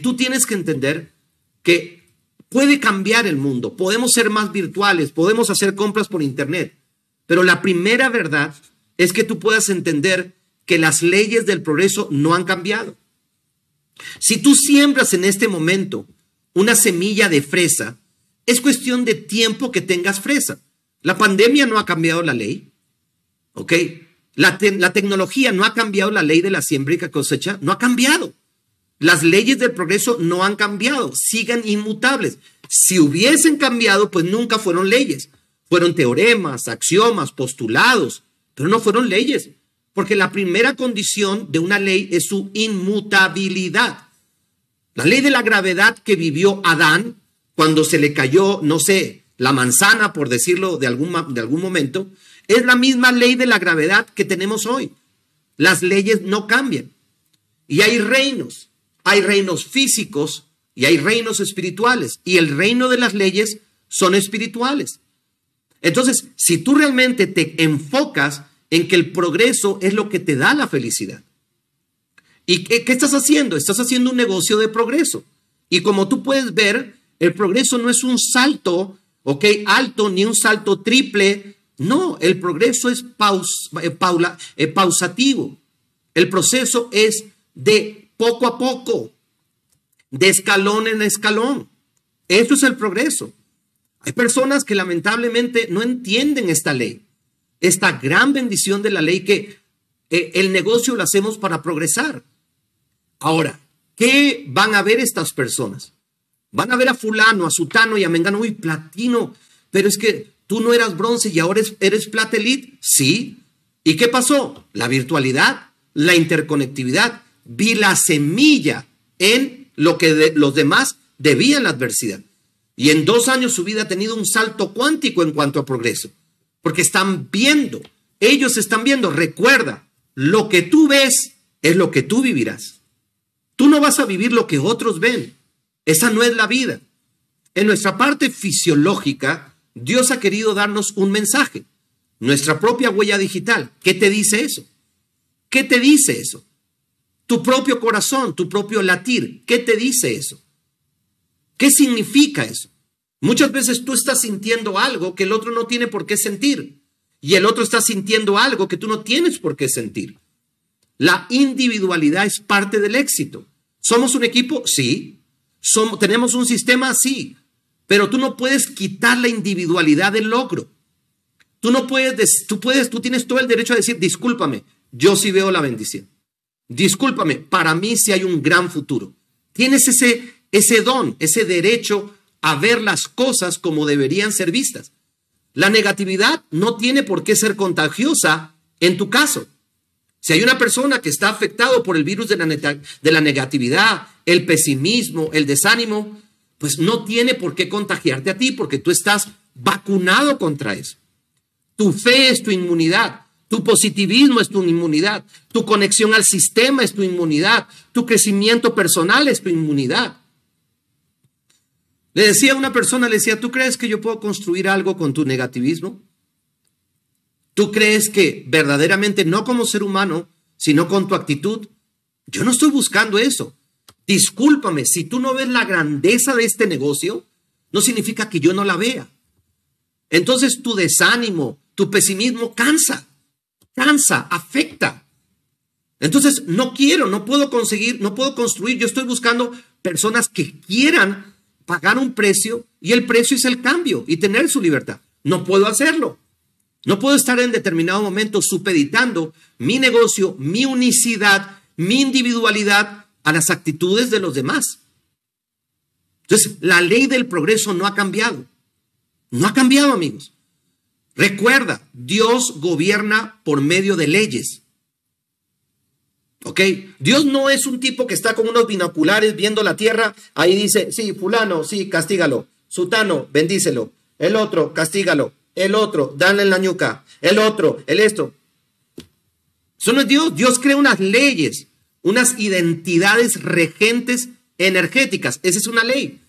tú tienes que entender que puede cambiar el mundo, podemos ser más virtuales, podemos hacer compras por Internet, pero la primera verdad es que tú puedas entender que las leyes del progreso no han cambiado. Si tú siembras en este momento una semilla de fresa, es cuestión de tiempo que tengas fresa. La pandemia no ha cambiado la ley, ¿ok? La, tecnología no ha cambiado la ley de la siembrica cosecha, no ha cambiado. Las leyes del progreso no han cambiado, siguen inmutables. Si hubiesen cambiado, pues nunca fueron leyes. Fueron teoremas, axiomas, postulados, pero no fueron leyes, porque la primera condición de una ley es su inmutabilidad. La ley de la gravedad que vivió Adán cuando se le cayó, no sé, la manzana, por decirlo de algún, de algún momento, es la misma ley de la gravedad que tenemos hoy. Las leyes no cambian. Y hay reinos hay reinos físicos y hay reinos espirituales. Y el reino de las leyes son espirituales. Entonces, si tú realmente te enfocas en que el progreso es lo que te da la felicidad. ¿Y qué, estás haciendo? Estás haciendo un negocio de progreso. Y como tú puedes ver, el progreso no es un salto, ¿ok? Alto, ni un salto triple. No, el progreso es eh, eh, pausativo. El proceso es de poco a poco, de escalón en escalón. Eso es el progreso. Hay personas que lamentablemente no entienden esta ley, esta gran bendición de la ley que eh, el negocio lo hacemos para progresar. Ahora, ¿qué van a ver estas personas? Van a ver a fulano, a sutano y a mengano, uy, platino, pero es que tú no eras bronce y ahora eres, eres Sí. ¿Y qué pasó? La virtualidad, la interconectividad vi la semilla en lo que los demás debían la adversidad. Y en dos años su vida ha tenido un salto cuántico en cuanto a progreso, porque están viendo, ellos están viendo, recuerda, lo que tú ves es lo que tú vivirás. Tú no vas a vivir lo que otros ven. Esa no es la vida. En nuestra parte fisiológica, Dios ha querido darnos un mensaje, nuestra propia huella digital. ¿Qué te dice eso? ¿Qué te dice eso? Tu propio corazón, tu propio latir. ¿Qué te dice eso? ¿Qué significa eso? Muchas veces tú estás sintiendo algo que el otro no tiene por qué sentir y el otro está sintiendo algo que tú no tienes por qué sentir. La individualidad es parte del éxito. ¿Somos un equipo? Sí. ¿Somos, ¿Tenemos un sistema? Sí. Pero tú no puedes quitar la individualidad del logro. Tú no puedes, tú puedes, tú tienes todo el derecho a decir, discúlpame, yo sí veo la bendición discúlpame, para mí sí hay un gran futuro. Tienes ese, ese don, ese derecho a ver las cosas como deberían ser vistas. La negatividad no tiene por qué ser contagiosa en tu caso. Si hay una persona que está afectado por el virus de la, de la negatividad, el pesimismo, el desánimo, pues no tiene por qué contagiarte a ti porque tú estás vacunado contra eso. Tu fe es tu inmunidad. Tu positivismo es tu inmunidad. Tu conexión al sistema es tu inmunidad. Tu crecimiento personal es tu inmunidad. Le decía a una persona, le decía, ¿tú crees que yo puedo construir algo con tu negativismo? ¿Tú crees que verdaderamente no como ser humano, sino con tu actitud? Yo no estoy buscando eso. Discúlpame, si tú no ves la grandeza de este negocio, no significa que yo no la vea. Entonces tu desánimo, tu pesimismo cansa cansa, afecta. Entonces, no quiero, no puedo conseguir, no puedo construir. Yo estoy buscando personas que quieran pagar un precio y el precio es el cambio y tener su libertad. No puedo hacerlo. No puedo estar en determinado momento supeditando mi negocio, mi unicidad, mi individualidad a las actitudes de los demás. Entonces, la ley del progreso no ha cambiado. No ha cambiado, amigos. Recuerda, Dios gobierna por medio de leyes. ¿Ok? Dios no es un tipo que está con unos binoculares viendo la tierra. Ahí dice, sí, fulano, sí, castígalo. Sutano, bendícelo. El otro, castígalo. El otro, dale en la ñuca. El otro, el esto. Eso no es Dios. Dios crea unas leyes, unas identidades regentes energéticas. Esa es una ley.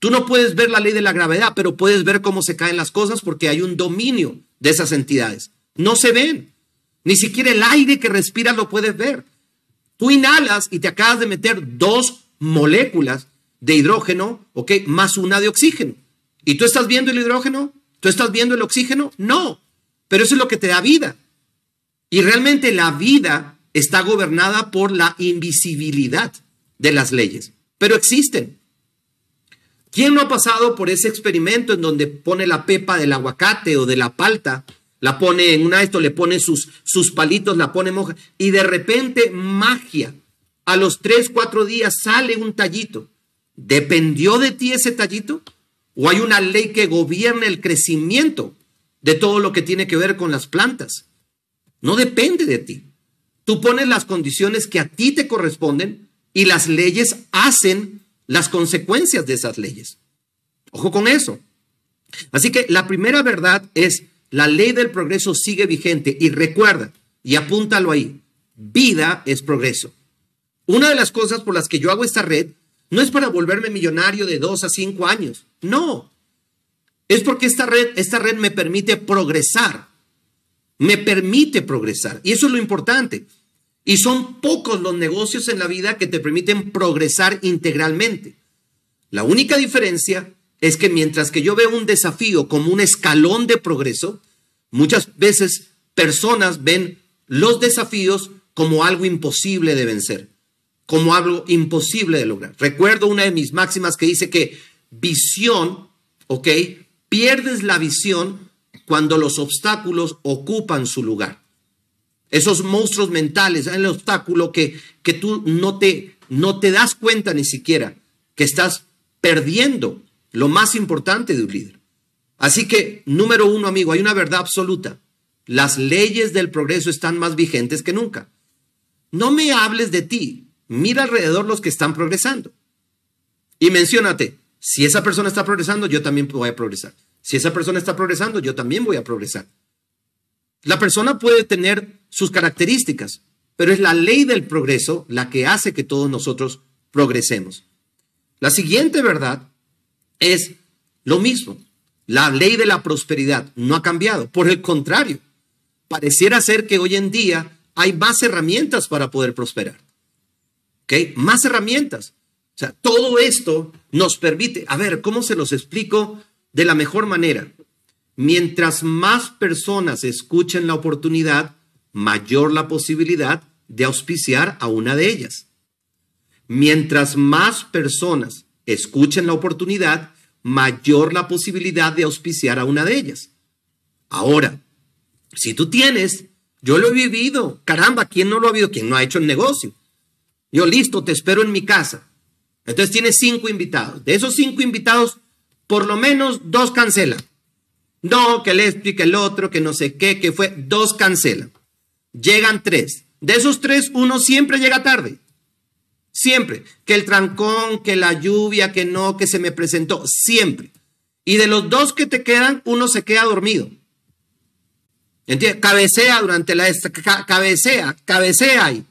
Tú no puedes ver la ley de la gravedad, pero puedes ver cómo se caen las cosas porque hay un dominio de esas entidades. No se ven. Ni siquiera el aire que respiras lo puedes ver. Tú inhalas y te acabas de meter dos moléculas de hidrógeno, ¿ok? Más una de oxígeno. ¿Y tú estás viendo el hidrógeno? ¿Tú estás viendo el oxígeno? No. Pero eso es lo que te da vida. Y realmente la vida está gobernada por la invisibilidad de las leyes. Pero existen. ¿Quién no ha pasado por ese experimento en donde pone la pepa del aguacate o de la palta? La pone en una esto, le pone sus, sus palitos, la pone moja. Y de repente, magia. A los tres, cuatro días sale un tallito. ¿Dependió de ti ese tallito? ¿O hay una ley que gobierna el crecimiento de todo lo que tiene que ver con las plantas? No depende de ti. Tú pones las condiciones que a ti te corresponden y las leyes hacen las consecuencias de esas leyes. Ojo con eso. Así que la primera verdad es, la ley del progreso sigue vigente y recuerda, y apúntalo ahí, vida es progreso. Una de las cosas por las que yo hago esta red no es para volverme millonario de dos a cinco años, no. Es porque esta red, esta red me permite progresar, me permite progresar. Y eso es lo importante. Y son pocos los negocios en la vida que te permiten progresar integralmente. La única diferencia es que mientras que yo veo un desafío como un escalón de progreso, muchas veces personas ven los desafíos como algo imposible de vencer, como algo imposible de lograr. Recuerdo una de mis máximas que dice que visión, ¿ok? Pierdes la visión cuando los obstáculos ocupan su lugar esos monstruos mentales, el obstáculo que, que tú no te, no te das cuenta ni siquiera que estás perdiendo lo más importante de un líder. Así que, número uno, amigo, hay una verdad absoluta. Las leyes del progreso están más vigentes que nunca. No me hables de ti. Mira alrededor los que están progresando. Y menciónate, si esa persona está progresando, yo también voy a progresar. Si esa persona está progresando, yo también voy a progresar. La persona puede tener sus características, pero es la ley del progreso la que hace que todos nosotros progresemos. La siguiente verdad es lo mismo. La ley de la prosperidad no ha cambiado. Por el contrario, pareciera ser que hoy en día hay más herramientas para poder prosperar. ¿Ok? Más herramientas. O sea, todo esto nos permite, a ver, ¿cómo se los explico de la mejor manera? Mientras más personas escuchen la oportunidad, mayor la posibilidad de auspiciar a una de ellas. Mientras más personas escuchen la oportunidad, mayor la posibilidad de auspiciar a una de ellas. Ahora, si tú tienes, yo lo he vivido, caramba, ¿quién no lo ha vivido? ¿Quién no ha hecho el negocio? Yo listo, te espero en mi casa. Entonces tienes cinco invitados. De esos cinco invitados, por lo menos dos cancelan. No, que le explique el otro, que no sé qué, que fue, dos cancelan llegan tres. De esos tres, uno siempre llega tarde. Siempre. Que el trancón, que la lluvia, que no, que se me presentó. Siempre. Y de los dos que te quedan, uno se queda dormido. ¿Entiendes? Cabecea durante la... Cabecea, cabecea ahí.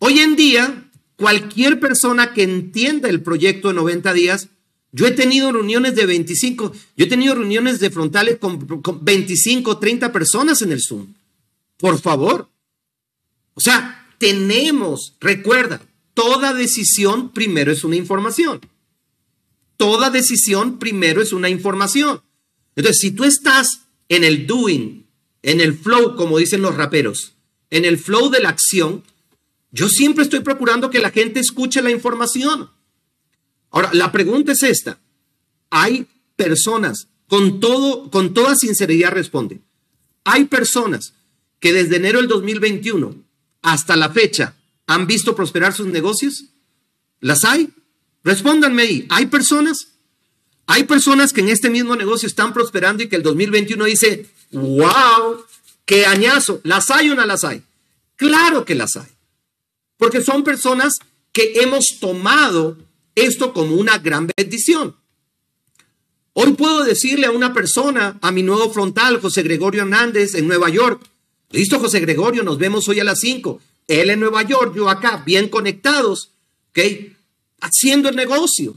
Hoy en día, cualquier persona que entienda el proyecto de 90 días, yo he tenido reuniones de 25, yo he tenido reuniones de frontales con, con 25, 30 personas en el Zoom. Por favor. O sea, tenemos, recuerda, toda decisión primero es una información. Toda decisión primero es una información. Entonces, si tú estás en el doing, en el flow, como dicen los raperos, en el flow de la acción, yo siempre estoy procurando que la gente escuche la información. Ahora, la pregunta es esta. Hay personas, con, todo, con toda sinceridad responde, hay personas que desde enero del 2021 hasta la fecha han visto prosperar sus negocios? ¿Las hay? Respóndanme ahí. ¿Hay personas? Hay personas que en este mismo negocio están prosperando y que el 2021 dice, wow, qué añazo. ¿Las hay o no las hay? Claro que las hay. Porque son personas que hemos tomado esto como una gran bendición. Hoy puedo decirle a una persona, a mi nuevo frontal, José Gregorio Hernández, en Nueva York, Listo, José Gregorio, nos vemos hoy a las 5. Él en Nueva York, yo acá, bien conectados, ¿ok? Haciendo el negocio,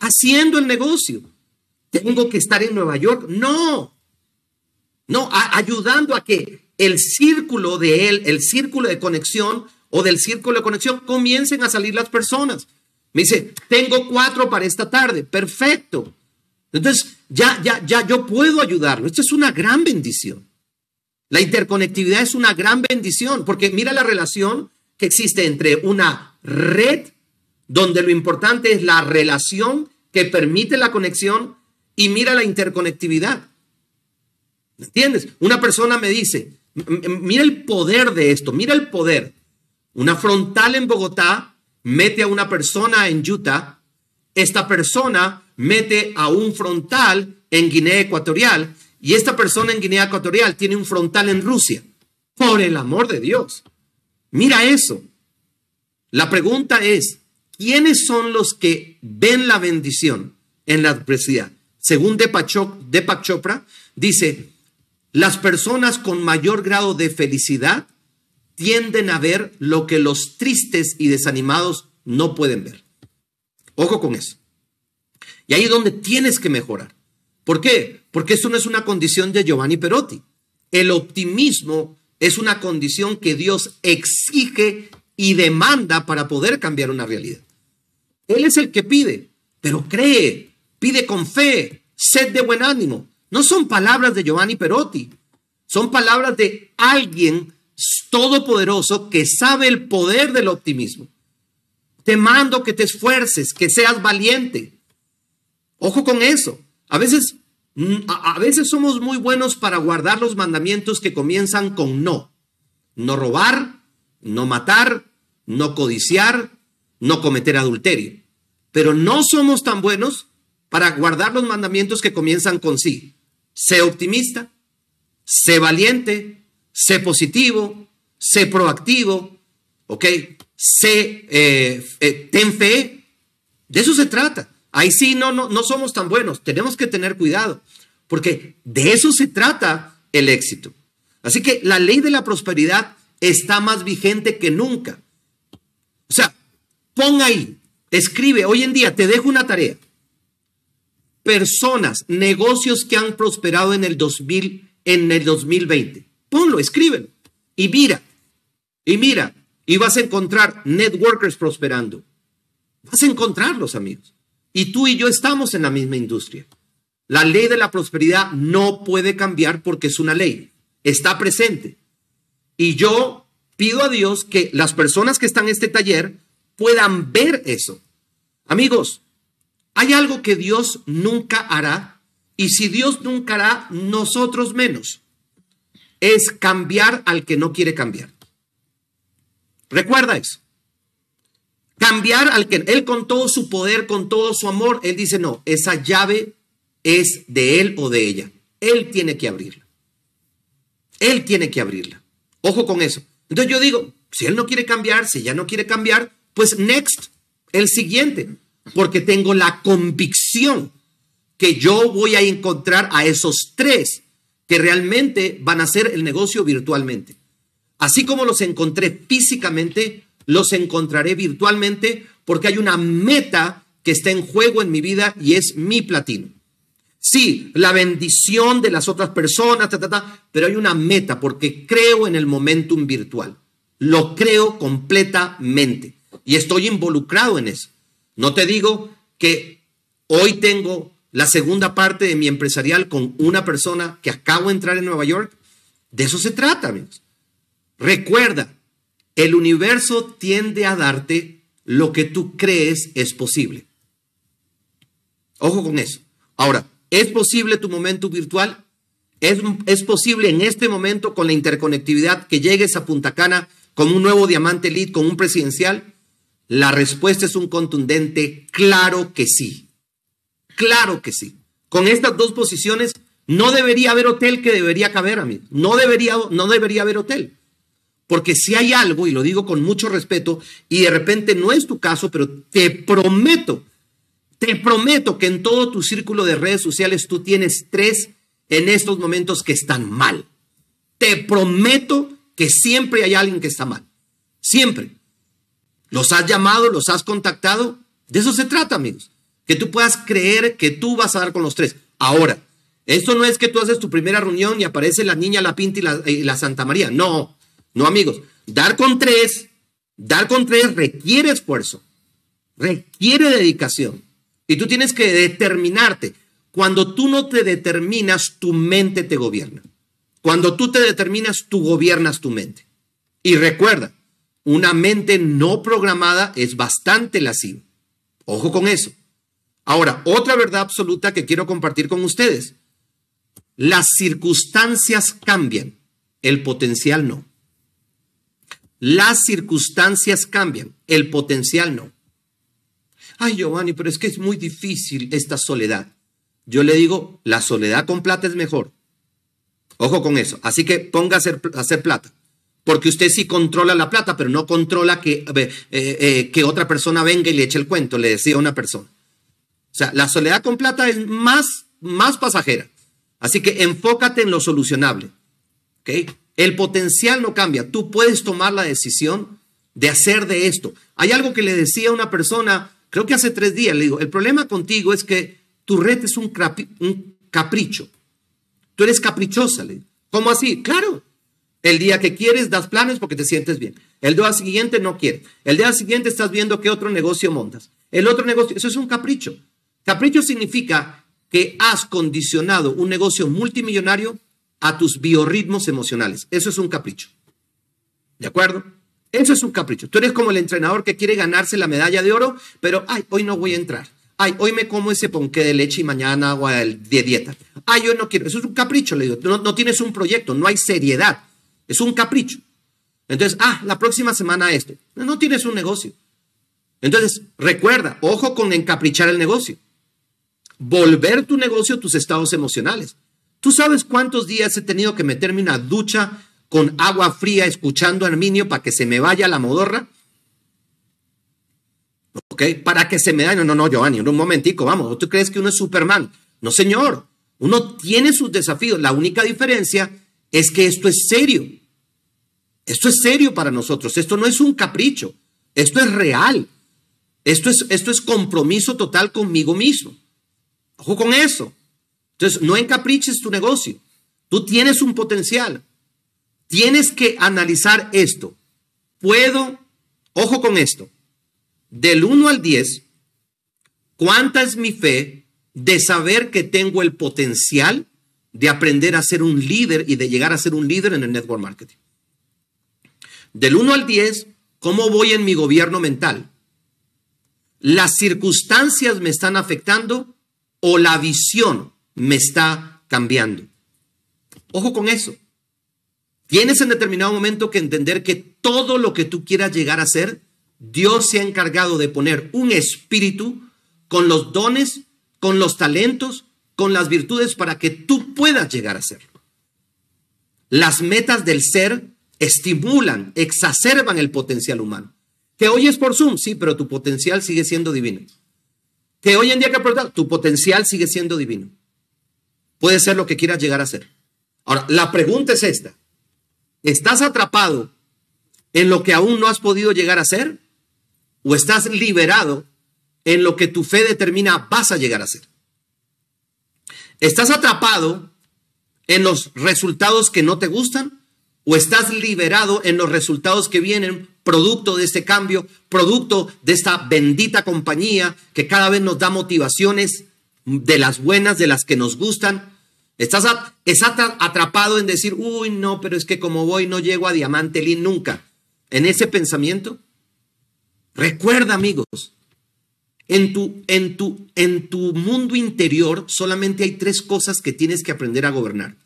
haciendo el negocio. ¿Tengo que estar en Nueva York? No, no, ayudando a que el círculo de él, el círculo de conexión o del círculo de conexión comiencen a salir las personas. Me dice, tengo cuatro para esta tarde, perfecto. Entonces, ya, ya, ya yo puedo ayudarlo. Esto es una gran bendición. La interconectividad es una gran bendición porque mira la relación que existe entre una red, donde lo importante es la relación que permite la conexión, y mira la interconectividad. ¿Me entiendes? Una persona me dice, mira el poder de esto, mira el poder. Una frontal en Bogotá mete a una persona en Utah, esta persona mete a un frontal en Guinea Ecuatorial y esta persona en Guinea Ecuatorial tiene un frontal en Rusia. Por el amor de Dios. Mira eso. La pregunta es, ¿quiénes son los que ven la bendición en la adversidad? Según Deepak Chopra, dice, las personas con mayor grado de felicidad tienden a ver lo que los tristes y desanimados no pueden ver. Ojo con eso. Y ahí es donde tienes que mejorar. ¿Por qué? Porque esto no es una condición de Giovanni Perotti. El optimismo es una condición que Dios exige y demanda para poder cambiar una realidad. Él es el que pide, pero cree, pide con fe, sed de buen ánimo. No son palabras de Giovanni Perotti, son palabras de alguien todopoderoso que sabe el poder del optimismo. Te mando que te esfuerces, que seas valiente. Ojo con eso. A veces, mm, a veces somos muy buenos para guardar los mandamientos que comienzan con no. No robar, no matar, no codiciar, no cometer adulterio. Pero no somos tan buenos para guardar los mandamientos que comienzan con sí. Sé optimista, sé valiente, sé positivo, sé proactivo, ¿ok? Sé, eh, eh, ten fe. De eso se trata. Ahí sí, no, no, no somos tan buenos. Tenemos que tener cuidado, porque de eso se trata el éxito. Así que la ley de la prosperidad está más vigente que nunca. O sea, pon ahí, escribe, hoy en día te dejo una tarea. Personas, negocios que han prosperado en el 2000, en el 2020. Ponlo, escríbelo y mira. Y mira, y vas a encontrar networkers prosperando. Vas a encontrarlos, amigos. Y tú y yo estamos en la misma industria. La ley de la prosperidad no puede cambiar porque es una ley. Está presente. Y yo pido a Dios que las personas que están en este taller puedan ver eso. Amigos, hay algo que Dios nunca hará. Y si Dios nunca hará, nosotros menos. Es cambiar al que no quiere cambiar. Recuerda eso. Cambiar al que él con todo su poder, con todo su amor, él dice, no, esa llave es de él o de ella. Él tiene que abrirla. Él tiene que abrirla. Ojo con eso. Entonces yo digo, si él no quiere cambiar, si ya no quiere cambiar, pues next, el siguiente, porque tengo la convicción que yo voy a encontrar a esos tres que realmente van a hacer el negocio virtualmente. Así como los encontré físicamente, los encontraré virtualmente porque hay una meta que está en juego en mi vida y es mi platino. Sí, la bendición de las otras personas, pero hay una meta porque creo en el momentum virtual. Lo creo completamente y estoy involucrado en eso. No te digo que hoy tengo la segunda parte de mi empresarial con una persona que acabo de entrar en Nueva York. De eso se trata, amigos. Recuerda, el universo tiende a darte lo que tú crees es posible. Ojo con eso. Ahora, ¿es posible tu momento virtual? ¿Es, posible en este momento con la interconectividad que llegues a Punta Cana con un nuevo diamante elite, con un presidencial? La respuesta es un contundente, claro que sí. Claro que sí. Con estas dos posiciones no debería haber hotel que debería caber, a mí. No debería, no debería haber hotel. Porque si hay algo, y lo digo con mucho respeto, y de repente no es tu caso, pero te prometo, te prometo que en todo tu círculo de redes sociales tú tienes tres en estos momentos que están mal. Te prometo que siempre hay alguien que está mal. Siempre. Los has llamado, los has contactado. De eso se trata, amigos. Que tú puedas creer que tú vas a dar con los tres. Ahora, esto no es que tú haces tu primera reunión y aparece la niña, la pinta y la, y la Santa María. No. No, amigos, dar con tres, dar con tres requiere esfuerzo, requiere dedicación. Y tú tienes que determinarte. Cuando tú no te determinas, tu mente te gobierna. Cuando tú te determinas, tú gobiernas tu mente. Y recuerda, una mente no programada es bastante lasciva. Ojo con eso. Ahora, otra verdad absoluta que quiero compartir con ustedes. Las circunstancias cambian, el potencial no. Las circunstancias cambian, el potencial no. Ay, Giovanni, pero es que es muy difícil esta soledad. Yo le digo, la soledad con plata es mejor. Ojo con eso. Así que ponga a hacer, plata. Porque usted sí controla la plata, pero no controla que, eh, eh, que otra persona venga y le eche el cuento, le decía una persona. O sea, la soledad con plata es más, más pasajera. Así que enfócate en lo solucionable. ¿Ok? El potencial no cambia. Tú puedes tomar la decisión de hacer de esto. Hay algo que le decía a una persona, creo que hace tres días, le digo, el problema contigo es que tu red es un, capricho. Tú eres caprichosa. Le ¿Cómo así? Claro. El día que quieres das planes porque te sientes bien. El día siguiente no quieres. El día siguiente estás viendo qué otro negocio montas. El otro negocio, eso es un capricho. Capricho significa que has condicionado un negocio multimillonario a tus biorritmos emocionales. Eso es un capricho. ¿De acuerdo? Eso es un capricho. Tú eres como el entrenador que quiere ganarse la medalla de oro, pero, ay, hoy no voy a entrar. Ay, hoy me como ese ponqué de leche y mañana agua de dieta. Ay, yo no quiero. Eso es un capricho, le digo. No, no tienes un proyecto, no hay seriedad. Es un capricho. Entonces, ah, la próxima semana esto. No, no tienes un negocio. Entonces, recuerda, ojo con encaprichar el negocio. Volver tu negocio a tus estados emocionales. ¿Tú sabes cuántos días he tenido que meterme una ducha con agua fría escuchando a Arminio para que se me vaya la modorra? ¿Ok? Para que se me da? No, no, no, Giovanni, un momentico, vamos. ¿Tú crees que uno es Superman? No, señor. Uno tiene sus desafíos. La única diferencia es que esto es serio. Esto es serio para nosotros. Esto no es un capricho. Esto es real. Esto es, esto es compromiso total conmigo mismo. Ojo con eso. Entonces, no encapriches tu negocio. Tú tienes un potencial. Tienes que analizar esto. Puedo, ojo con esto, del 1 al 10, ¿cuánta es mi fe de saber que tengo el potencial de aprender a ser un líder y de llegar a ser un líder en el network marketing. Del 1 al 10, ¿cómo voy en mi gobierno mental? ¿Las circunstancias me están afectando o la visión me está cambiando. Ojo con eso. Tienes en determinado momento que entender que todo lo que tú quieras llegar a ser, Dios se ha encargado de poner un espíritu con los dones, con los talentos, con las virtudes para que tú puedas llegar a serlo. Las metas del ser estimulan, exacerban el potencial humano. Que hoy es por Zoom, sí, pero tu potencial sigue siendo divino. Que hoy en día que tu potencial sigue siendo divino puede ser lo que quieras llegar a ser. Ahora, la pregunta es esta. ¿Estás atrapado en lo que aún no has podido llegar a ser? ¿O estás liberado en lo que tu fe determina vas a llegar a ser? ¿Estás atrapado en los resultados que no te gustan? ¿O estás liberado en los resultados que vienen producto de este cambio, producto de esta bendita compañía que cada vez nos da motivaciones, de las buenas, de las que nos gustan. Estás, atrapado en decir, uy, no, pero es que como voy no llego a Diamante nunca. En ese pensamiento, recuerda, amigos, en tu, en, tu, en tu mundo interior solamente hay tres cosas que tienes que aprender a gobernar.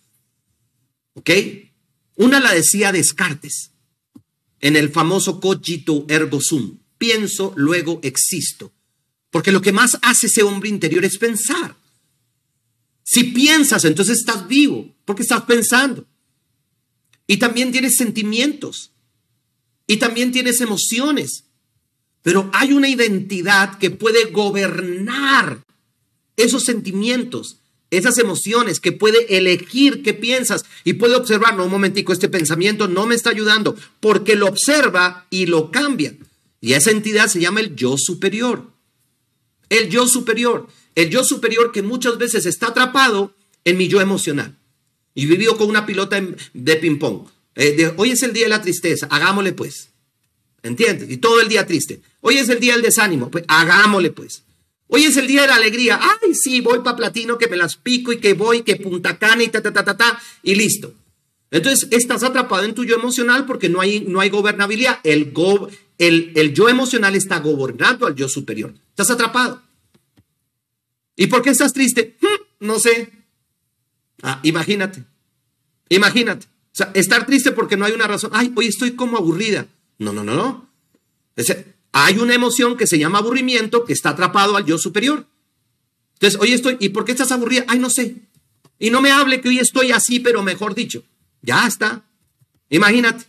¿Ok? Una la decía Descartes en el famoso cogito ergo sum. Pienso, luego existo. Porque lo que más hace ese hombre interior es pensar. Si piensas, entonces estás vivo, porque estás pensando. Y también tienes sentimientos. Y también tienes emociones. Pero hay una identidad que puede gobernar esos sentimientos, esas emociones, que puede elegir qué piensas y puede observar, no, un momentico, este pensamiento no me está ayudando, porque lo observa y lo cambia. Y esa entidad se llama el yo superior el yo superior, el yo superior que muchas veces está atrapado en mi yo emocional y vivió con una pilota de ping-pong. Eh, hoy es el día de la tristeza, hagámosle pues. ¿Entiendes? Y todo el día triste. Hoy es el día del desánimo, pues hagámosle pues. Hoy es el día de la alegría. Ay, sí, voy para platino, que me las pico y que voy, que punta cana y ta, ta, ta, ta, ta, y listo. Entonces, estás atrapado en tu yo emocional porque no hay, no hay gobernabilidad. El, go, el, yo emocional está gobernando al yo superior. Estás atrapado. ¿Y por qué estás triste? Hmm, no sé. Ah, imagínate. Imagínate. estar triste porque no hay una razón. Ay, hoy estoy como aburrida. No, no, no, no. hay una emoción que se llama aburrimiento que está atrapado al yo superior. Entonces, hoy estoy, ¿y por qué estás aburrida? Ay, no sé. Y no me hable que hoy estoy así, pero mejor dicho, ya está. Imagínate.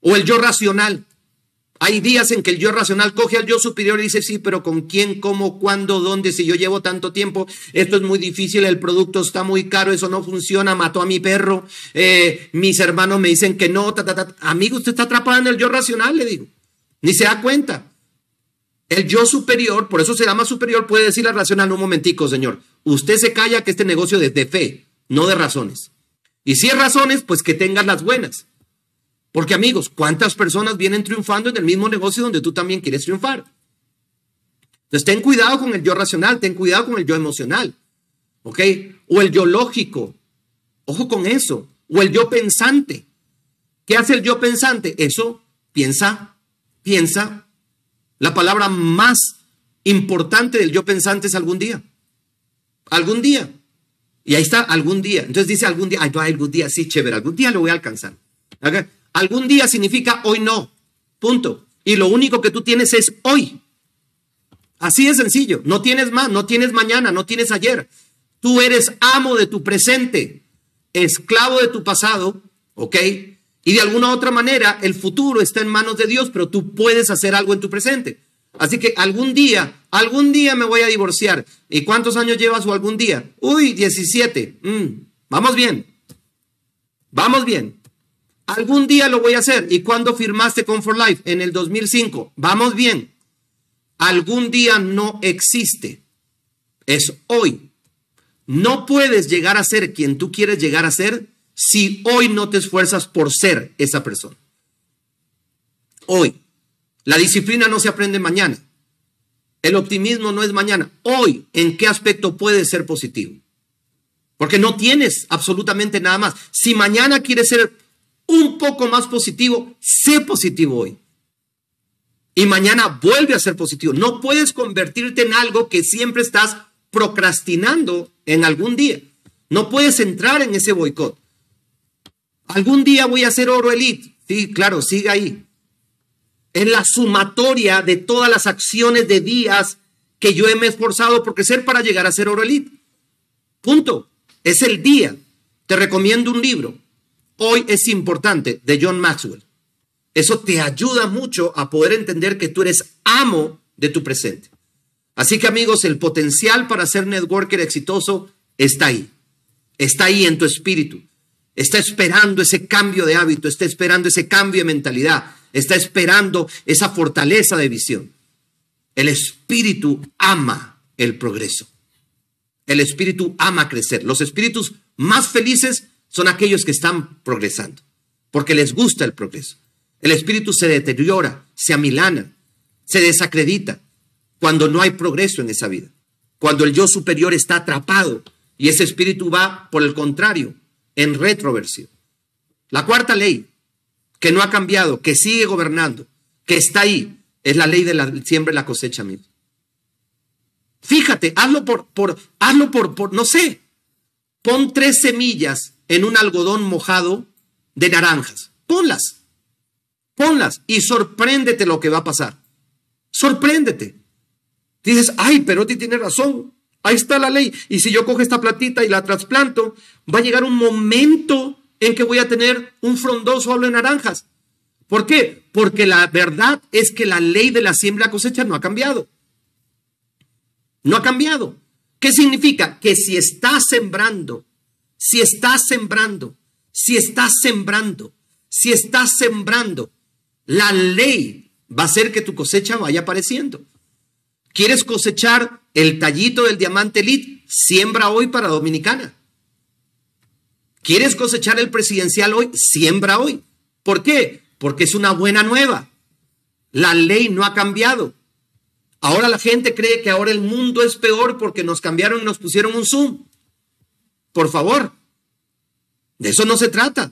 O el yo racional. Hay días en que el yo racional coge al yo superior y dice, sí, pero ¿con quién, cómo, cuándo, dónde? Si yo llevo tanto tiempo, esto es muy difícil, el producto está muy caro, eso no funciona, mató a mi perro, eh, mis hermanos me dicen que no, Amigo, usted está atrapado en el yo racional, le digo. Ni se da cuenta. El yo superior, por eso se llama superior, puede decirle al racional, un momentico, señor, usted se calla que este negocio es de fe, no de razones. Y si es razones, pues que tengan las buenas. Porque amigos, ¿cuántas personas vienen triunfando en el mismo negocio donde tú también quieres triunfar? Entonces, ten cuidado con el yo racional, ten cuidado con el yo emocional, ¿ok? O el yo lógico, ojo con eso, o el yo pensante. ¿Qué hace el yo pensante? Eso, piensa, piensa. La palabra más importante del yo pensante es algún día. Algún día. Y ahí está, algún día. Entonces dice algún día, ay, no, algún día, sí, chévere, algún día lo voy a alcanzar. ¿Okay? Algún día significa hoy no. Punto. Y lo único que tú tienes es hoy. Así de sencillo. No tienes más, no tienes mañana, no tienes ayer. Tú eres amo de tu presente, esclavo de tu pasado, ¿ok? Y de alguna otra manera, el futuro está en manos de Dios, pero tú puedes hacer algo en tu presente. Así que algún día, algún día me voy a divorciar. ¿Y cuántos años llevas o algún día? Uy, 17. Mm, vamos bien. Vamos bien. Algún día lo voy a hacer. ¿Y cuándo firmaste con For Life? En el 2005. Vamos bien. Algún día no existe. Es hoy. No puedes llegar a ser quien tú quieres llegar a ser si hoy no te esfuerzas por ser esa persona. Hoy. La disciplina no se aprende mañana. El optimismo no es mañana. Hoy, ¿en qué aspecto puedes ser positivo? Porque no tienes absolutamente nada más. Si mañana quieres ser un poco más positivo, sé positivo hoy. Y mañana vuelve a ser positivo. No puedes convertirte en algo que siempre estás procrastinando en algún día. No puedes entrar en ese boicot. Algún día voy a ser oro elite. Sí, claro, sigue ahí. Es la sumatoria de todas las acciones de días que yo me he esforzado por ser para llegar a ser oro elite. Punto. Es el día. Te recomiendo un libro hoy es importante de John Maxwell. Eso te ayuda mucho a poder entender que tú eres amo de tu presente. Así que amigos, el potencial para ser networker exitoso está ahí. Está ahí en tu espíritu. Está esperando ese cambio de hábito, está esperando ese cambio de mentalidad, está esperando esa fortaleza de visión. El espíritu ama el progreso. El espíritu ama crecer. Los espíritus más felices son aquellos que están progresando, porque les gusta el progreso. El espíritu se deteriora, se amilana, se desacredita cuando no hay progreso en esa vida, cuando el yo superior está atrapado y ese espíritu va, por el contrario, en retroversión. La cuarta ley, que no ha cambiado, que sigue gobernando, que está ahí, es la ley de la siembra y la cosecha misma. Fíjate, hazlo por, por hazlo por, por, no sé, pon tres semillas en un algodón mojado de naranjas. Ponlas, ponlas y sorpréndete lo que va a pasar. Sorpréndete. Dices, ay, pero ti tiene razón. Ahí está la ley. Y si yo cojo esta platita y la trasplanto, va a llegar un momento en que voy a tener un frondoso hablo de naranjas. ¿Por qué? Porque la verdad es que la ley de la siembra cosecha no ha cambiado. No ha cambiado. ¿Qué significa? Que si estás sembrando si estás sembrando, si estás sembrando, si estás sembrando, la ley va a hacer que tu cosecha vaya apareciendo. ¿Quieres cosechar el tallito del diamante elite? Siembra hoy para Dominicana. ¿Quieres cosechar el presidencial hoy? Siembra hoy. ¿Por qué? Porque es una buena nueva. La ley no ha cambiado. Ahora la gente cree que ahora el mundo es peor porque nos cambiaron y nos pusieron un Zoom. Por favor. De eso no se trata.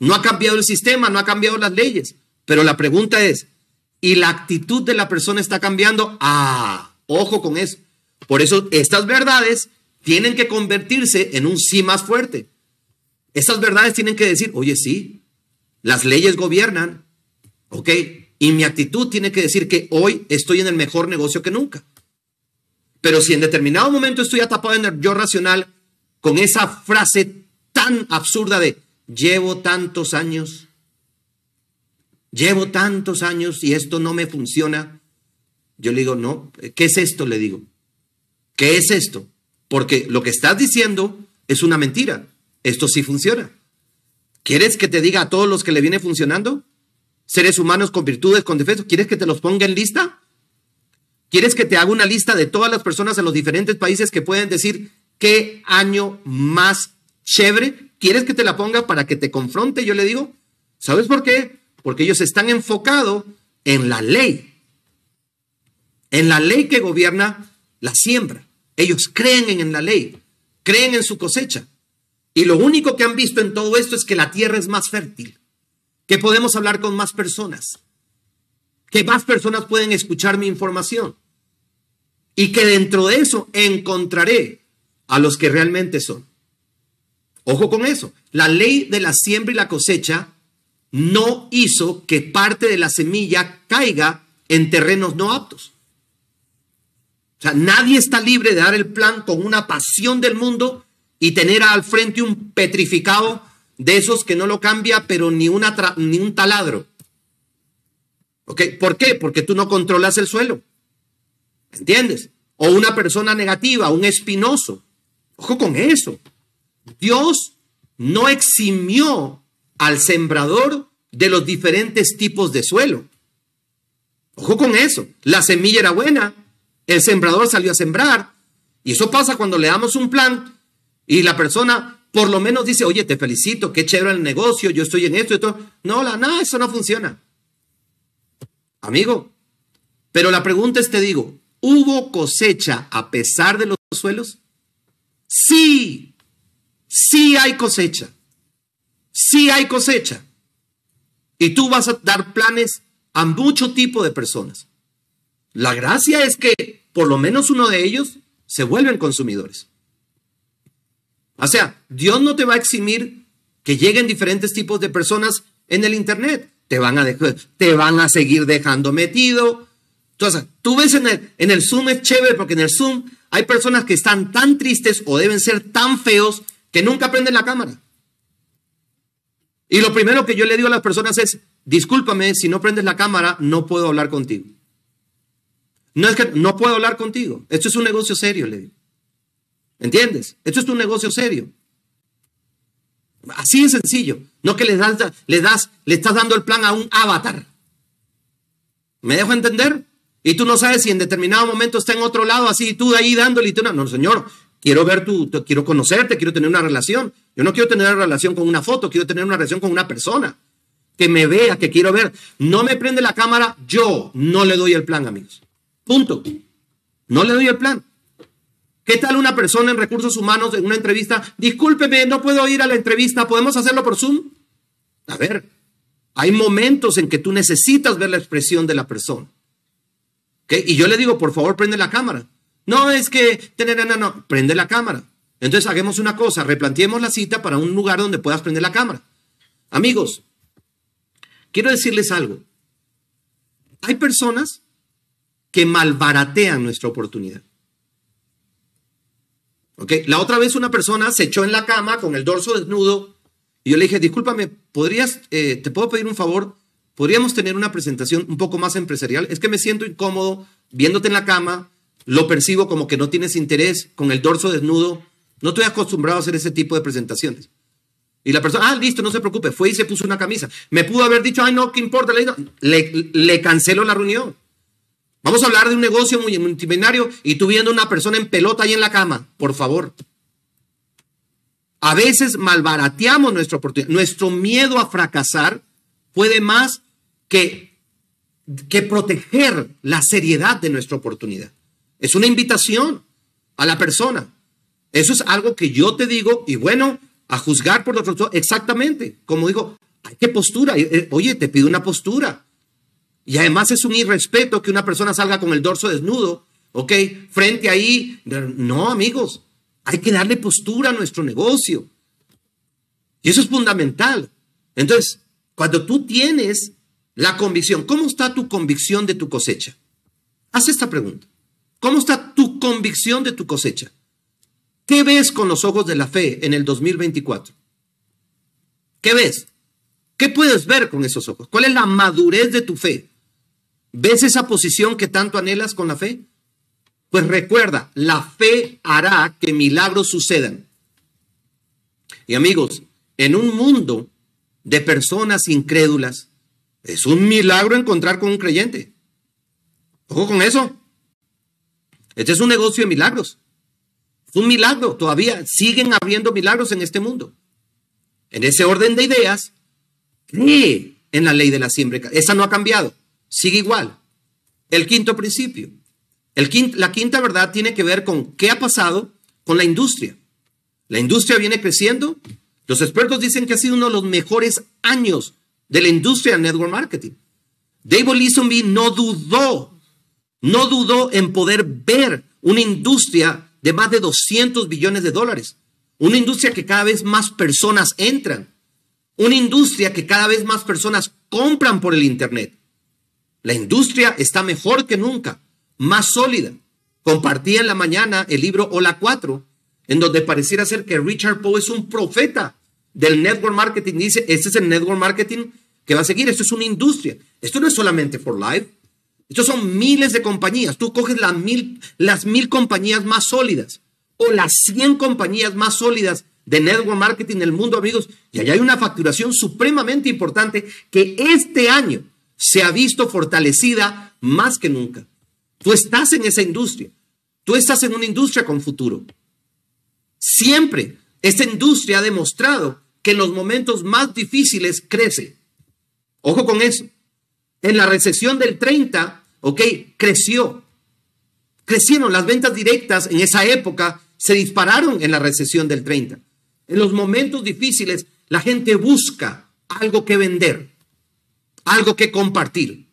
No ha cambiado el sistema, no ha cambiado las leyes. Pero la pregunta es, ¿y la actitud de la persona está cambiando? Ah, ojo con eso. Por eso estas verdades tienen que convertirse en un sí más fuerte. Estas verdades tienen que decir, oye, sí, las leyes gobiernan, ¿ok? Y mi actitud tiene que decir que hoy estoy en el mejor negocio que nunca. Pero si en determinado momento estoy atapado en el yo racional, con esa frase tan absurda de llevo tantos años, llevo tantos años y esto no me funciona. Yo le digo, no, ¿qué es esto? Le digo, ¿qué es esto? Porque lo que estás diciendo es una mentira. Esto sí funciona. ¿Quieres que te diga a todos los que le viene funcionando? Seres humanos con virtudes, con defectos. ¿Quieres que te los ponga en lista? ¿Quieres que te haga una lista de todas las personas en los diferentes países que pueden decir, qué año más chévere. ¿Quieres que te la ponga para que te confronte? Yo le digo, ¿sabes por qué? Porque ellos están enfocados en la ley, en la ley que gobierna la siembra. Ellos creen en la ley, creen en su cosecha. Y lo único que han visto en todo esto es que la tierra es más fértil, que podemos hablar con más personas, que más personas pueden escuchar mi información y que dentro de eso encontraré a los que realmente son. Ojo con eso. La ley de la siembra y la cosecha no hizo que parte de la semilla caiga en terrenos no aptos. O sea, nadie está libre de dar el plan con una pasión del mundo y tener al frente un petrificado de esos que no lo cambia, pero ni, ni un taladro. ¿Ok? ¿Por qué? Porque tú no controlas el suelo. ¿Entiendes? O una persona negativa, un espinoso. Ojo con eso. Dios no eximió al sembrador de los diferentes tipos de suelo. Ojo con eso. La semilla era buena, el sembrador salió a sembrar. Y eso pasa cuando le damos un plan y la persona por lo menos dice, oye, te felicito, qué chévere el negocio, yo estoy en esto y todo. No, la nada, eso no funciona. Amigo, pero la pregunta es, te digo, ¿hubo cosecha a pesar de los suelos? Sí, sí hay cosecha. Sí hay cosecha. Y tú vas a dar planes a mucho tipo de personas. La gracia es que por lo menos uno de ellos se vuelven consumidores. O sea, Dios no te va a eximir que lleguen diferentes tipos de personas en el Internet. Te van a, te van a seguir dejando metido, entonces, tú ves en el, en el Zoom es chévere porque en el Zoom hay personas que están tan tristes o deben ser tan feos que nunca prenden la cámara. Y lo primero que yo le digo a las personas es, discúlpame, si no prendes la cámara, no puedo hablar contigo. No es que no puedo hablar contigo. Esto es un negocio serio, le digo. ¿Entiendes? Esto es un negocio serio. Así de sencillo. No que le das, le das, le estás dando el plan a un avatar. ¿Me dejo entender? Y tú no sabes si en determinado momento está en otro lado, así, tú de ahí dándole y tú no, no señor, quiero ver quiero conocerte, quiero tener una relación. Yo no quiero tener una relación con una foto, quiero tener una relación con una persona que me vea, que quiero ver. No me prende la cámara, yo no le doy el plan, amigos. Punto. No le doy el plan. ¿Qué tal una persona en recursos humanos en una entrevista? Discúlpeme, no puedo ir a la entrevista, ¿podemos hacerlo por Zoom? A ver, hay momentos en que tú necesitas ver la expresión de la persona. Y yo le digo, por favor, prende la cámara. No, es que, no, no, no, prende la cámara. Entonces hagamos una cosa, replanteemos la cita para un lugar donde puedas prender la cámara. Amigos, quiero decirles algo. Hay personas que malbaratean nuestra oportunidad. La otra vez una persona se echó en la cama con el dorso desnudo y yo le dije, discúlpame, ¿podrías, eh, te puedo pedir un favor? podríamos tener una presentación un poco más empresarial. Es que me siento incómodo viéndote en la cama, lo percibo como que no tienes interés, con el dorso desnudo. No estoy acostumbrado a hacer ese tipo de presentaciones. Y la persona, ah, listo, no se preocupe, fue y se puso una camisa. Me pudo haber dicho, ay, no, ¿qué importa? Le, le cancelo la reunión. Vamos a hablar de un negocio muy multimillonario y tú viendo a una persona en pelota ahí en la cama, por favor. A veces malbarateamos nuestra oportunidad. Nuestro miedo a fracasar puede más que, que proteger la seriedad de nuestra oportunidad. Es una invitación a la persona. Eso es algo que yo te digo y bueno, a juzgar por lo exactamente, como digo, hay que postura, eh, oye, te pido una postura. Y además es un irrespeto que una persona salga con el dorso desnudo, ¿ok? Frente ahí, no amigos, hay que darle postura a nuestro negocio. Y eso es fundamental. Entonces, cuando tú tienes la convicción. ¿Cómo está tu convicción de tu cosecha? Haz esta pregunta. ¿Cómo está tu convicción de tu cosecha? ¿Qué ves con los ojos de la fe en el 2024? ¿Qué ves? ¿Qué puedes ver con esos ojos? ¿Cuál es la madurez de tu fe? ¿Ves esa posición que tanto anhelas con la fe? Pues recuerda, la fe hará que milagros sucedan. Y amigos, en un mundo de personas incrédulas, es un milagro encontrar con un creyente. Ojo con eso. Este es un negocio de milagros. Es un milagro. Todavía siguen habiendo milagros en este mundo. En ese orden de ideas, cree en la ley de la siembra. Esa no ha cambiado. Sigue igual. El quinto principio. la quinta verdad tiene que ver con qué ha pasado con la industria. La industria viene creciendo. Los expertos dicen que ha sido uno de los mejores años de la industria de network marketing. David Lisonby no dudó, no dudó en poder ver una industria de más de 200 billones de dólares, una industria que cada vez más personas entran, una industria que cada vez más personas compran por el Internet. La industria está mejor que nunca, más sólida. Compartía en la mañana el libro Hola 4, en donde pareciera ser que Richard Poe es un profeta del network marketing. Dice, este es el network marketing que va a seguir. Esto es una industria. Esto no es solamente for life. Estos son miles de compañías. Tú coges las mil, las compañías más sólidas o las 100 compañías más sólidas de network marketing del mundo, amigos. Y allá hay una facturación supremamente importante que este año se ha visto fortalecida más que nunca. Tú estás en esa industria. Tú estás en una industria con futuro. Siempre esta industria ha demostrado que en los momentos más difíciles crece. Ojo con eso. En la recesión del 30, ok, creció. Crecieron las ventas directas en esa época, se dispararon en la recesión del 30. En los momentos difíciles, la gente busca algo que vender, algo que compartir.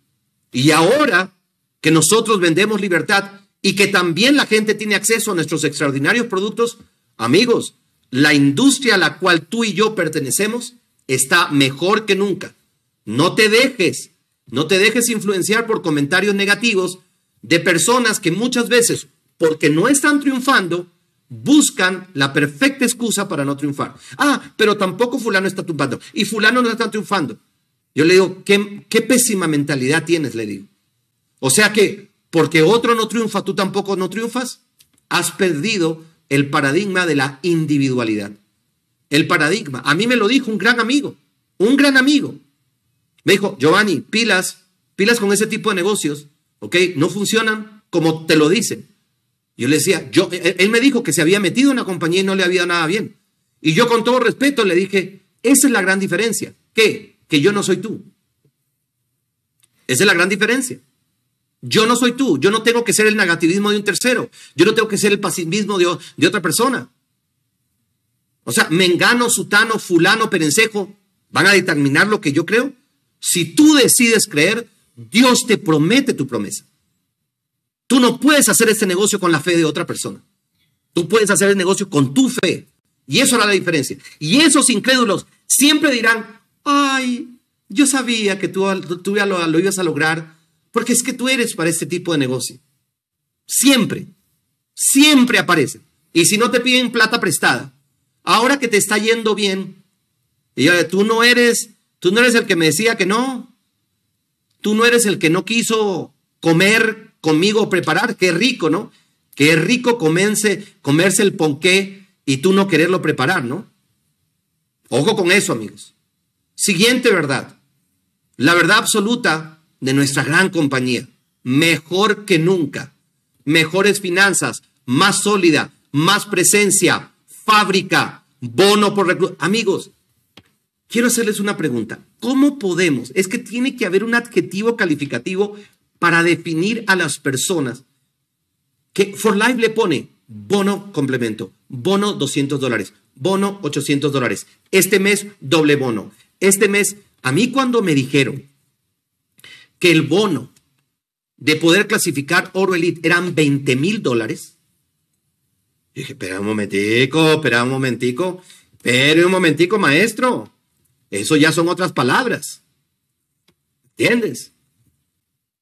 Y ahora que nosotros vendemos libertad y que también la gente tiene acceso a nuestros extraordinarios productos, amigos, la industria a la cual tú y yo pertenecemos está mejor que nunca. No te dejes, no te dejes influenciar por comentarios negativos de personas que muchas veces, porque no están triunfando, buscan la perfecta excusa para no triunfar. Ah, pero tampoco fulano está triunfando y fulano no está triunfando. Yo le digo, ¿qué, qué pésima mentalidad tienes, le digo. O sea que, porque otro no triunfa, tú tampoco no triunfas, has perdido el paradigma de la individualidad. El paradigma. A mí me lo dijo un gran amigo, un gran amigo. Me dijo, Giovanni, pilas, pilas con ese tipo de negocios, ¿ok? No funcionan como te lo dicen. Yo le decía, yo, e, e, él me dijo que se había metido en una compañía y no le había nada bien. Y yo con todo respeto le dije, esa es la gran diferencia. ¿Qué? Que yo no soy tú. Esa es la gran diferencia. Yo no soy tú, yo no tengo que ser el negativismo de un tercero, yo no tengo que ser el pasivismo de, otra persona. O sea, Mengano, Sutano, Fulano, Perencejo, ¿van a determinar lo que yo creo? Si tú decides creer, Dios te promete tu promesa. Tú no puedes hacer este negocio con la fe de otra persona. Tú puedes hacer el negocio con tu fe. Y eso era la diferencia. Y esos incrédulos siempre dirán, ay, yo sabía que tú, lo ibas a lograr porque es que tú eres para este tipo de negocio. Siempre, siempre aparece. Y si no te piden plata prestada, ahora que te está yendo bien, y tú no eres, tú no eres el que me decía que no, tú no eres el que no quiso comer conmigo preparar, qué rico, ¿no? Qué rico comerse el ponqué y tú no quererlo preparar, ¿no? Ojo con eso, amigos. Siguiente verdad. La verdad absoluta de nuestra gran compañía. Mejor que nunca. Mejores finanzas, más sólida, más presencia, fábrica, bono por Amigos, quiero hacerles una pregunta. ¿Cómo podemos? Es que tiene que haber un adjetivo calificativo para definir a las personas que For Life le pone bono complemento, bono 200 dólares, bono 800 dólares, este mes doble bono. Este mes, a mí cuando me dijeron que el bono de poder clasificar oro elite eran 20 mil dólares, dije, espera un momentico, espera un momentico, espera un momentico, maestro. Eso ya son otras palabras. ¿Entiendes?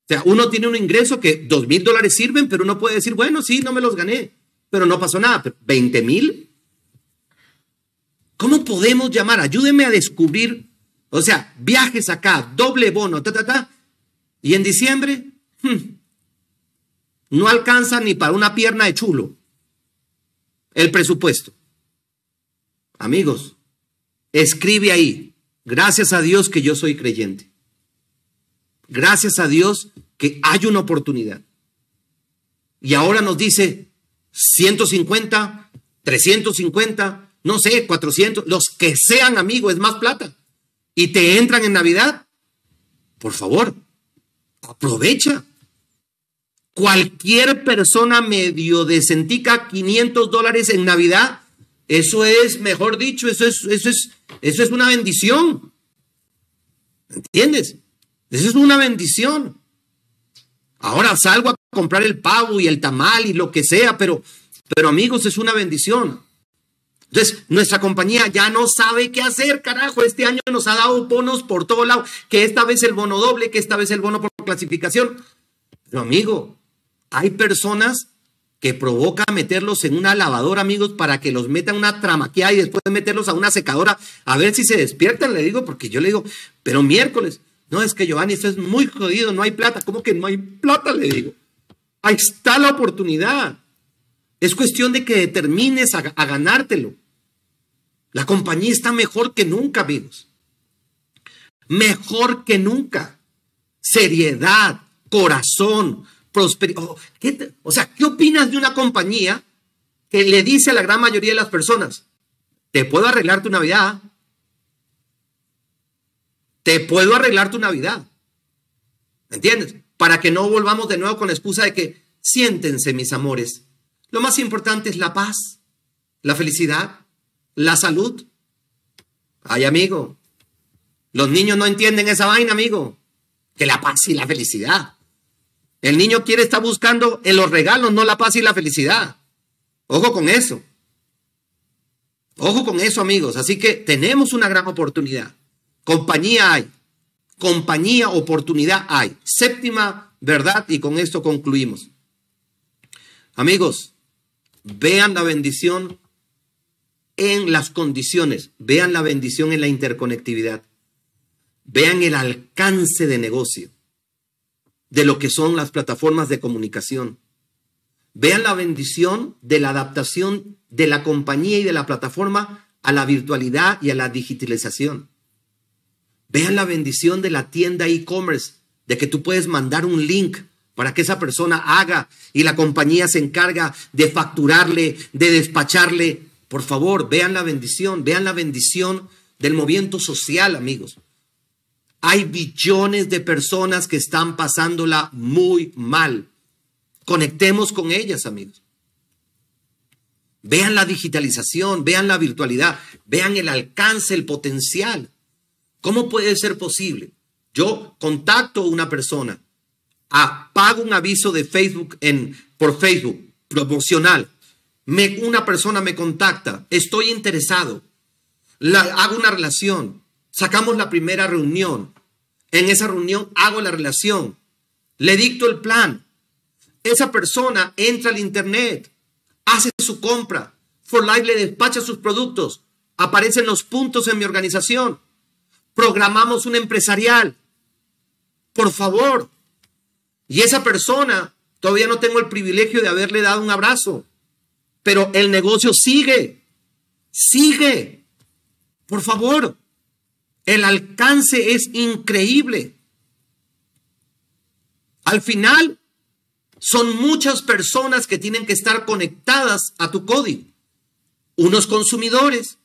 O sea, uno tiene un ingreso que 2 mil dólares sirven, pero uno puede decir, bueno, sí, no me los gané, pero no pasó nada. ¿20 mil? ¿Cómo podemos llamar? ayúdeme a descubrir, o sea, viajes acá, doble bono, ta, ta, ta. Y en diciembre, hmm, no alcanza ni para una pierna de chulo el presupuesto. Amigos, escribe ahí, gracias a Dios que yo soy creyente. Gracias a Dios que hay una oportunidad. Y ahora nos dice 150, 350, no sé, 400, los que sean amigos, es más plata. Y te entran en Navidad. Por favor, aprovecha. Cualquier persona medio decentica 500 dólares en Navidad, eso es, mejor dicho, eso es, eso es, eso es una bendición. ¿Entiendes? Eso es una bendición. Ahora salgo a comprar el pavo y el tamal y lo que sea, pero, pero amigos, es una bendición. Entonces, nuestra compañía ya no sabe qué hacer, carajo. Este año nos ha dado bonos por todo lado, que esta vez el bono doble, que esta vez el bono por clasificación. Pero amigo, hay personas que provoca meterlos en una lavadora, amigos, para que los metan una que y después meterlos a una secadora, a ver si se despiertan, le digo, porque yo le digo, pero miércoles, no, es que Giovanni, esto es muy jodido, no hay plata, ¿cómo que no hay plata? Le digo, ahí está la oportunidad. Es cuestión de que determines a, ganártelo. La compañía está mejor que nunca, amigos. Mejor que nunca. Seriedad, corazón, prosperidad. Oh, o sea, ¿qué opinas de una compañía que le dice a la gran mayoría de las personas, te puedo arreglar tu Navidad? Te puedo arreglar tu Navidad. ¿Me entiendes? Para que no volvamos de nuevo con la excusa de que siéntense, mis amores, lo más importante es la paz, la felicidad, la salud. Ay, amigo, los niños no entienden esa vaina, amigo, que la paz y la felicidad. El niño quiere estar buscando en los regalos, no la paz y la felicidad. Ojo con eso. Ojo con eso, amigos. Así que tenemos una gran oportunidad. Compañía hay. Compañía, oportunidad hay. Séptima verdad y con esto concluimos. Amigos, Vean la bendición en las condiciones, vean la bendición en la interconectividad, vean el alcance de negocio de lo que son las plataformas de comunicación, vean la bendición de la adaptación de la compañía y de la plataforma a la virtualidad y a la digitalización. Vean la bendición de la tienda e-commerce, de que tú puedes mandar un link para que esa persona haga y la compañía se encarga de facturarle, de despacharle. Por favor, vean la bendición, vean la bendición del movimiento social, amigos. Hay billones de personas que están pasándola muy mal. Conectemos con ellas, amigos. Vean la digitalización, vean la virtualidad, vean el alcance, el potencial. ¿Cómo puede ser posible? Yo contacto a una persona, Apago ah, un aviso de Facebook en, por Facebook, promocional. Me, una persona me contacta, estoy interesado, hago una relación, sacamos la primera reunión, en esa reunión hago la relación, le dicto el plan, esa persona entra al Internet, hace su compra, For Life le despacha sus productos, aparecen los puntos en mi organización, programamos un empresarial. Por favor, y esa persona, todavía no tengo el privilegio de haberle dado un abrazo, pero el negocio sigue, sigue. Por favor, el alcance es increíble. Al final, son muchas personas que tienen que estar conectadas a tu código. Unos consumidores,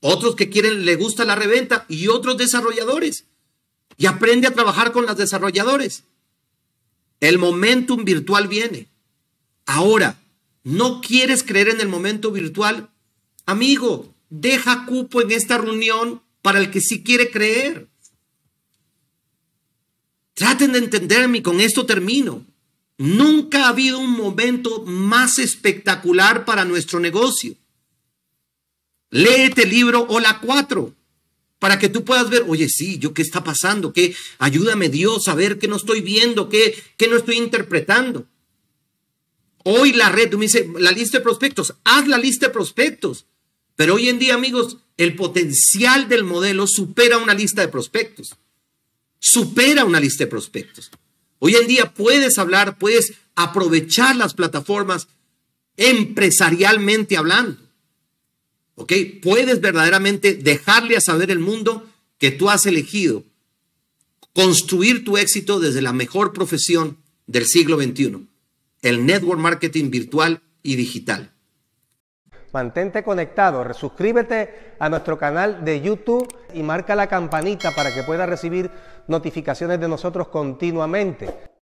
otros que quieren, le gusta la reventa y otros desarrolladores. Y aprende a trabajar con los desarrolladores. El momentum virtual viene. Ahora, ¿no quieres creer en el momento virtual? Amigo, deja cupo en esta reunión para el que sí quiere creer. Traten de entenderme y con esto termino. Nunca ha habido un momento más espectacular para nuestro negocio. Léete el libro Hola 4 para que tú puedas ver, oye, sí, yo qué está pasando, que ayúdame Dios a ver qué no estoy viendo, qué, qué no estoy interpretando. Hoy la red, tú me dices, la lista de prospectos, haz la lista de prospectos. Pero hoy en día, amigos, el potencial del modelo supera una lista de prospectos. Supera una lista de prospectos. Hoy en día puedes hablar, puedes aprovechar las plataformas empresarialmente hablando. Puedes verdaderamente dejarle a saber el mundo que tú has elegido construir tu éxito desde la mejor profesión del siglo XXI, el network marketing virtual y digital. Mantente conectado, suscríbete a nuestro canal de YouTube y marca la campanita para que puedas recibir notificaciones de nosotros continuamente.